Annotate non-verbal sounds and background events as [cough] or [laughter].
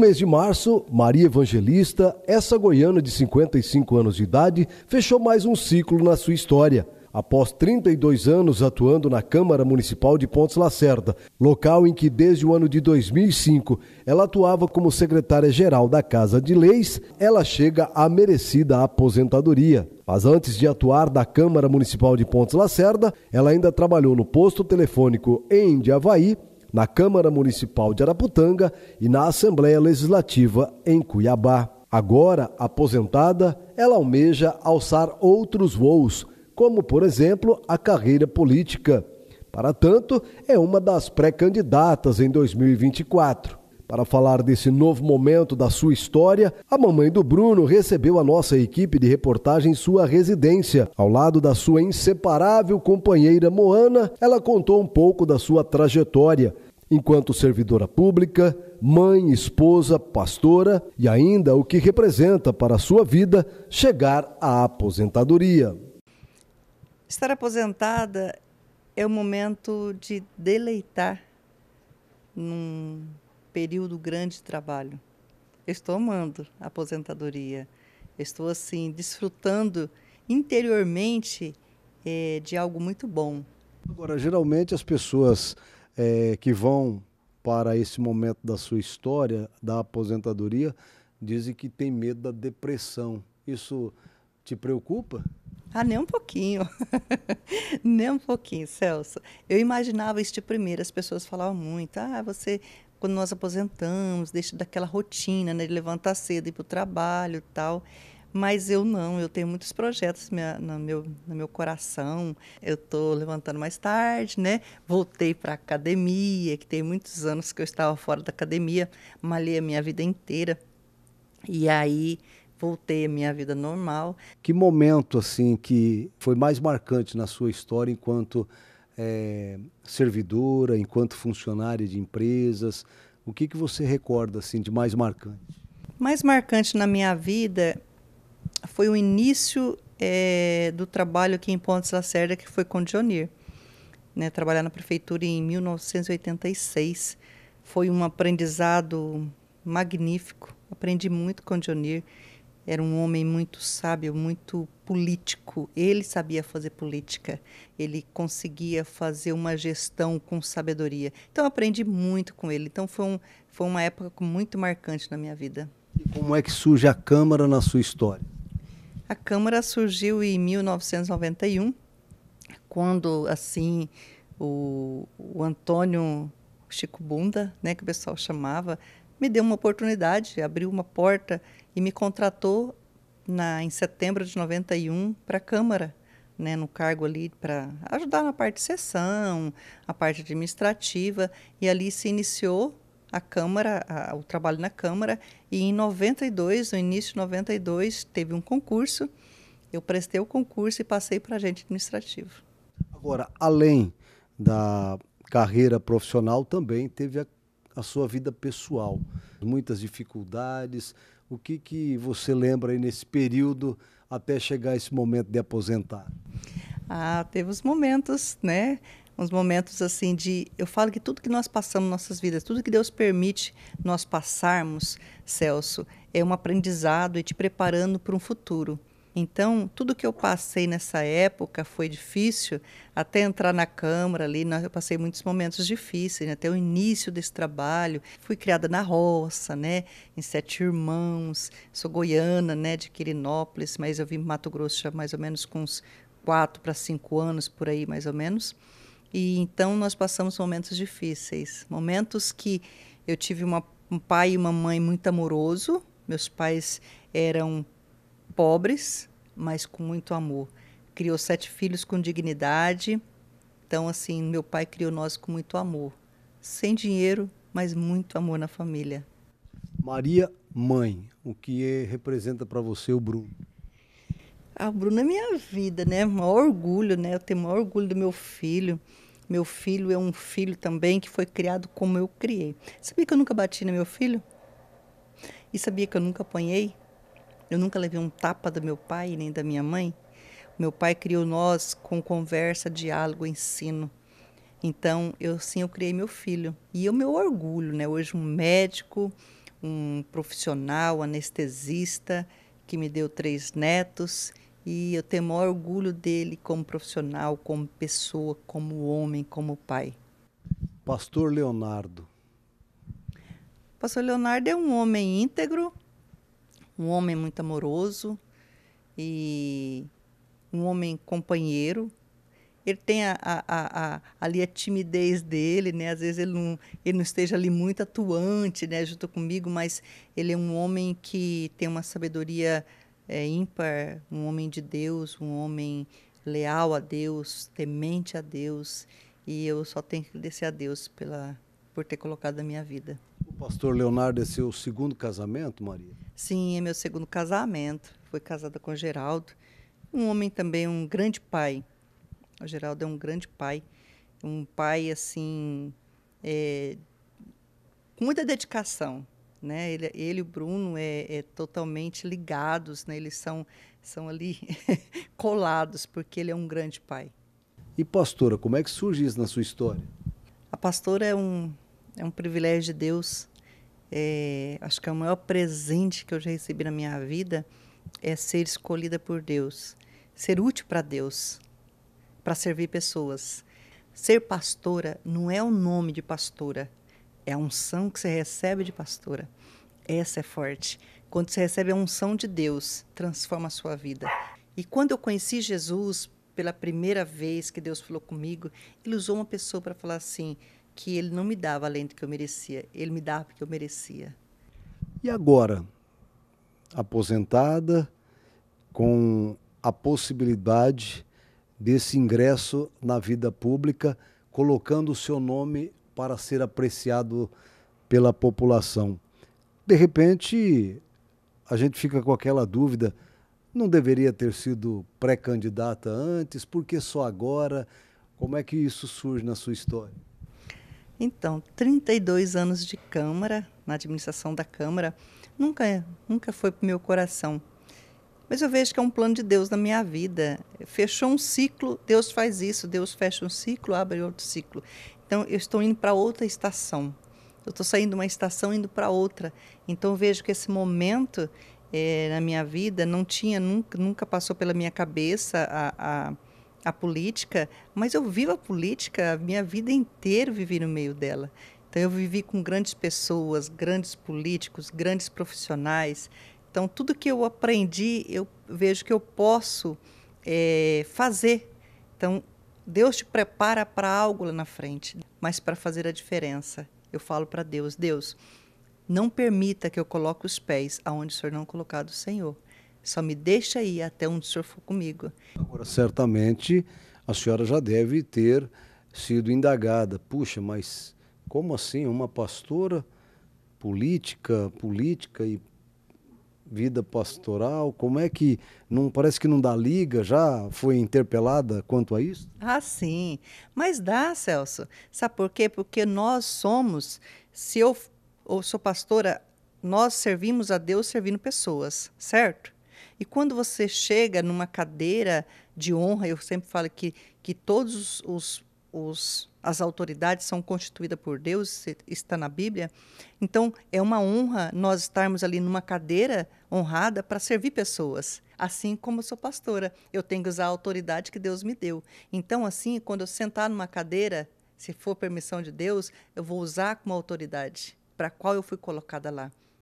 mês de março, Maria Evangelista, essa goiana de 55 anos de idade, fechou mais um ciclo na sua história. Após 32 anos atuando na Câmara Municipal de Pontes Lacerda, local em que desde o ano de 2005 ela atuava como secretária-geral da Casa de Leis, ela chega à merecida aposentadoria. Mas antes de atuar da Câmara Municipal de Pontes Lacerda, ela ainda trabalhou no posto telefônico em Indiavaí na Câmara Municipal de Araputanga e na Assembleia Legislativa em Cuiabá. Agora, aposentada, ela almeja alçar outros voos, como, por exemplo, a carreira política. Para tanto, é uma das pré-candidatas em 2024. Para falar desse novo momento da sua história, a mamãe do Bruno recebeu a nossa equipe de reportagem em sua residência. Ao lado da sua inseparável companheira Moana, ela contou um pouco da sua trajetória. Enquanto servidora pública, mãe, esposa, pastora e ainda o que representa para a sua vida chegar à aposentadoria. Estar aposentada é o momento de deleitar num período grande de trabalho. Eu estou amando a aposentadoria. Eu estou assim desfrutando interiormente é, de algo muito bom. Agora, geralmente as pessoas é, que vão para esse momento da sua história da aposentadoria dizem que tem medo da depressão. Isso te preocupa? Ah, nem um pouquinho. [laughs] nem um pouquinho, Celso. Eu imaginava isso de primeira. As pessoas falavam muito. Ah, você quando nós aposentamos, deixa daquela rotina, né, de levantar cedo, e ir para o trabalho tal. Mas eu não, eu tenho muitos projetos minha, no, meu, no meu coração. Eu estou levantando mais tarde, né? Voltei para a academia, que tem muitos anos que eu estava fora da academia, malhei a minha vida inteira. E aí voltei à minha vida normal. Que momento, assim, que foi mais marcante na sua história enquanto é, servidora, enquanto funcionária de empresas? O que, que você recorda assim de mais marcante? Mais marcante na minha vida foi o início é, do trabalho aqui em Pontes Lacerda, que foi com Dionir. Né, trabalhar na prefeitura em 1986 foi um aprendizado magnífico. Aprendi muito com Dionir. Era um homem muito sábio, muito político. Ele sabia fazer política. Ele conseguia fazer uma gestão com sabedoria. Então, aprendi muito com ele. Então, foi, um, foi uma época muito marcante na minha vida. E como é que surge a Câmara na sua história? A Câmara surgiu em 1991, quando, assim, o, o Antônio Chico Bunda, né, que o pessoal chamava, me deu uma oportunidade, abriu uma porta e me contratou na, em setembro de 91 para a Câmara, né, no cargo ali para ajudar na parte de sessão, a parte administrativa, e ali se iniciou a Câmara, a, o trabalho na Câmara, e em 92, no início de 92, teve um concurso, eu prestei o concurso e passei para agente administrativo. Agora, além da carreira profissional, também teve a a sua vida pessoal, muitas dificuldades. O que, que você lembra aí nesse período até chegar esse momento de aposentar? Ah, teve os momentos, né? Uns momentos assim de. Eu falo que tudo que nós passamos em nossas vidas, tudo que Deus permite nós passarmos, Celso, é um aprendizado e te preparando para um futuro. Então, tudo que eu passei nessa época foi difícil, até entrar na Câmara ali, né, eu passei muitos momentos difíceis, né? até o início desse trabalho. Fui criada na roça, né? em Sete Irmãos, sou goiana, né? de Quirinópolis, mas eu vim para Mato Grosso já mais ou menos com uns quatro para cinco anos, por aí mais ou menos. E então nós passamos momentos difíceis, momentos que eu tive uma, um pai e uma mãe muito amoroso, meus pais eram pobres, mas com muito amor. Criou sete filhos com dignidade. Então, assim, meu pai criou nós com muito amor. Sem dinheiro, mas muito amor na família. Maria, mãe, o que é, representa para você o Bruno? Ah, o Bruno é minha vida, né? O maior orgulho, né? Eu tenho o maior orgulho do meu filho. Meu filho é um filho também que foi criado como eu criei. Sabia que eu nunca bati no meu filho? E sabia que eu nunca apanhei? Eu nunca levei um tapa do meu pai nem da minha mãe. Meu pai criou nós com conversa, diálogo, ensino. Então, eu sim, eu criei meu filho. E o meu orgulho, né? Hoje um médico, um profissional, anestesista, que me deu três netos, e eu tenho o maior orgulho dele como profissional, como pessoa, como homem, como pai. Pastor Leonardo. Pastor Leonardo é um homem íntegro, um homem muito amoroso e um homem companheiro. Ele tem a, a, a, ali a timidez dele, né? Às vezes ele não, ele não esteja ali muito atuante, né? Junto comigo, mas ele é um homem que tem uma sabedoria é, ímpar, um homem de Deus, um homem leal a Deus, temente a Deus. E eu só tenho que agradecer a Deus pela, por ter colocado a minha vida. O pastor Leonardo é seu segundo casamento, Maria? Sim, é meu segundo casamento. Fui casada com Geraldo. Um homem também, um grande pai. O Geraldo é um grande pai. Um pai, assim, é, com muita dedicação. Né? Ele, ele e o Bruno é, é totalmente ligados, né? eles são, são ali [laughs] colados, porque ele é um grande pai. E pastora, como é que surge isso na sua história? A pastora é um, é um privilégio de Deus é, acho que é o maior presente que eu já recebi na minha vida é ser escolhida por Deus, ser útil para Deus, para servir pessoas. Ser pastora não é o nome de pastora, é a unção que você recebe de pastora. Essa é forte. Quando você recebe a unção de Deus, transforma a sua vida. E quando eu conheci Jesus pela primeira vez que Deus falou comigo, ele usou uma pessoa para falar assim: que ele não me dava além do que eu merecia, ele me dava porque eu merecia. E agora, aposentada, com a possibilidade desse ingresso na vida pública, colocando o seu nome para ser apreciado pela população. De repente, a gente fica com aquela dúvida: não deveria ter sido pré-candidata antes? Por que só agora? Como é que isso surge na sua história? Então, 32 anos de Câmara, na administração da Câmara, nunca, nunca foi para o meu coração. Mas eu vejo que é um plano de Deus na minha vida. Fechou um ciclo, Deus faz isso. Deus fecha um ciclo, abre outro ciclo. Então, eu estou indo para outra estação. Eu estou saindo de uma estação indo para outra. Então, eu vejo que esse momento é, na minha vida não tinha, nunca, nunca passou pela minha cabeça a, a a política, mas eu vivo a política a minha vida inteira, vivi no meio dela. Então eu vivi com grandes pessoas, grandes políticos, grandes profissionais. Então tudo que eu aprendi, eu vejo que eu posso é, fazer. Então Deus te prepara para algo lá na frente, mas para fazer a diferença. Eu falo para Deus, Deus, não permita que eu coloque os pés aonde o Senhor não colocado o Senhor. Só me deixa ir até onde o senhor for comigo. Agora, certamente, a senhora já deve ter sido indagada. Puxa, mas como assim uma pastora política, política e vida pastoral? Como é que não parece que não dá liga? Já foi interpelada quanto a isso? Ah, sim. Mas dá, Celso. Sabe por quê? Porque nós somos, se eu, eu sou pastora, nós servimos a Deus servindo pessoas, certo? E quando você chega numa cadeira de honra, eu sempre falo que, que todos os, os as autoridades são constituídas por Deus, está na Bíblia. Então, é uma honra nós estarmos ali numa cadeira honrada para servir pessoas. Assim como eu sou pastora, eu tenho que usar a autoridade que Deus me deu. Então, assim, quando eu sentar numa cadeira, se for permissão de Deus, eu vou usar como autoridade para a qual eu fui colocada lá.